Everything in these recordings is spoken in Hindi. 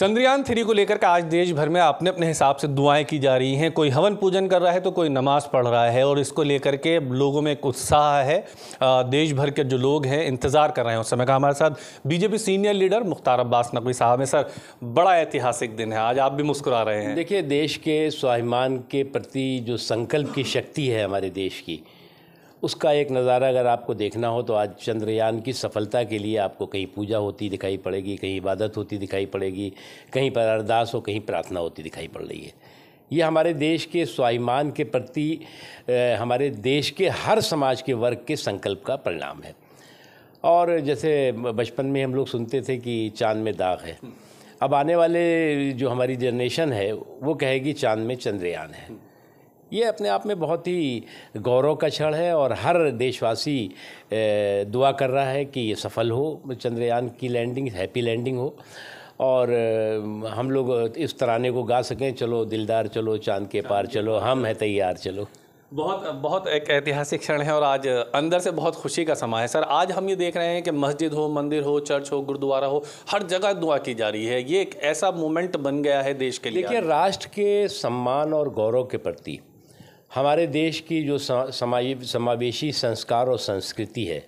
चंद्रयान थ्री को लेकर के आज देश भर में अपने अपने हिसाब से दुआएं की जा रही हैं कोई हवन पूजन कर रहा है तो कोई नमाज पढ़ रहा है और इसको लेकर के लोगों में एक उत्साह है देश भर के जो लोग हैं इंतज़ार कर रहे हैं उस समय का हमारे साथ BJP senior leader Mukhtar Abbas Naqvi साहब हैं सर बड़ा ऐतिहासिक दिन है आज आप भी मुस्कुरा रहे हैं देखिए देश के स्वाभिमान के प्रति जो संकल्प की शक्ति है हमारे देश की उसका एक नज़ारा अगर आपको देखना हो तो आज चंद्रयान की सफलता के लिए आपको कहीं पूजा होती दिखाई पड़ेगी कहीं इबादत होती दिखाई पड़ेगी कहीं पर अरदास हो कहीं प्रार्थना होती दिखाई पड़ रही है ये हमारे देश के स्वाभिमान के प्रति हमारे देश के हर समाज के वर्ग के संकल्प का परिणाम है और जैसे बचपन में हम लोग सुनते थे कि चांद में दाग है अब आने वाले जो हमारी जनरेशन है वो कहेगी चांद में चंद्रयान है ये अपने आप में बहुत ही गौरव का क्षण है और हर देशवासी दुआ कर रहा है कि ये सफल हो चंद्रयान की लैंडिंग हैप्पी लैंडिंग हो और हम लोग इस तराने को गा सकें चलो दिलदार चलो चांद के पार चलो हम हैं तैयार चलो बहुत बहुत एक ऐतिहासिक क्षण है और आज अंदर से बहुत खुशी का समय है सर आज हम ये देख रहे हैं कि मस्जिद हो मंदिर हो चर्च हो गुरुद्वारा हो हर जगह दुआ की जा रही है ये एक ऐसा मोमेंट बन गया है देश के लिए देखिए राष्ट्र के सम्मान और गौरव के प्रति हमारे देश की जो समा समावेशी संस्कार और संस्कृति है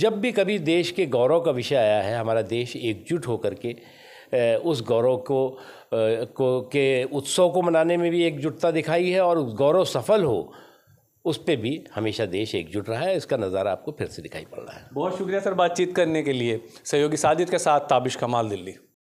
जब भी कभी देश के गौरव का विषय आया है हमारा देश एकजुट होकर के उस गौरव को को के उत्सव को मनाने में भी एकजुटता दिखाई है और गौरव सफल हो उस पर भी हमेशा देश एकजुट रहा है इसका नज़ारा आपको फिर से दिखाई पड़ रहा है बहुत शुक्रिया सर बातचीत करने के लिए सहयोगी साजिद के साथ ताबिश कमाल दिल्ली